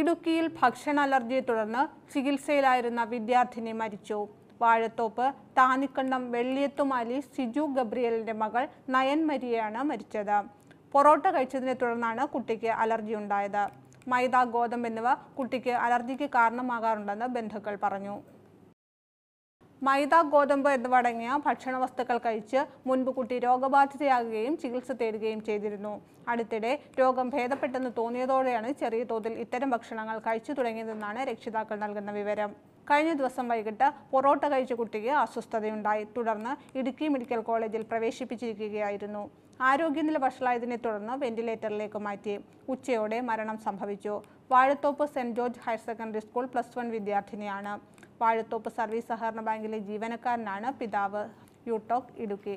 ഇടുക്കിയിൽ ഭക്ഷണ അലർജിയെ തുടർന്ന് ചികിത്സയിലായിരുന്ന വിദ്യാർത്ഥിനി മരിച്ചു വാഴത്തോപ്പ് താനിക്കണ്ടം വെള്ളിയത്തുമാലി സിജു ഗബ്രിയലിന്റെ മകൾ നയൻ മരിയയാണ് മരിച്ചത് പൊറോട്ട കഴിച്ചതിനെ തുടർന്നാണ് കുട്ടിക്ക് അലർജി ഉണ്ടായത് മൈദ ഗോതമ്പ് എന്നിവ കുട്ടിക്ക് അലർജിക്ക് കാരണമാകാറുണ്ടെന്ന് ബന്ധുക്കൾ പറഞ്ഞു മൈദ ഗോതമ്പ് എന്നിവടങ്ങിയ ഭക്ഷണ വസ്തുക്കൾ കഴിച്ച് മുൻപ് കുട്ടി രോഗബാധിതയാകുകയും ചികിത്സ തേടുകയും ചെയ്തിരുന്നു അടുത്തിടെ രോഗം ഭേദപ്പെട്ടെന്ന് തോന്നിയതോടെയാണ് ചെറിയ തോതിൽ ഇത്തരം ഭക്ഷണങ്ങൾ കഴിച്ചു തുടങ്ങിയതെന്നാണ് രക്ഷിതാക്കൾ നൽകുന്ന വിവരം കഴിഞ്ഞ ദിവസം വൈകിട്ട് പൊറോട്ട കഴിച്ച കുട്ടിക്ക് അസ്വസ്ഥതയുണ്ടായി തുടർന്ന് ഇടുക്കി മെഡിക്കൽ കോളേജിൽ പ്രവേശിപ്പിച്ചിരിക്കുകയായിരുന്നു ആരോഗ്യനില വഷളായതിനെ തുടർന്ന് വെന്റിലേറ്ററിലേക്ക് മാറ്റി ഉച്ചയോടെ മരണം സംഭവിച്ചു Vazhathoppu Saint George higher secondary school plus one വിദ്യാർത്ഥിനിയാണ് വാഴത്തോപ്പ് സർവീസ് സഹകരണ ബാങ്കിലെ ജീവനക്കാരനാണ് പിതാവ് യുടോക് ഇടുക്കി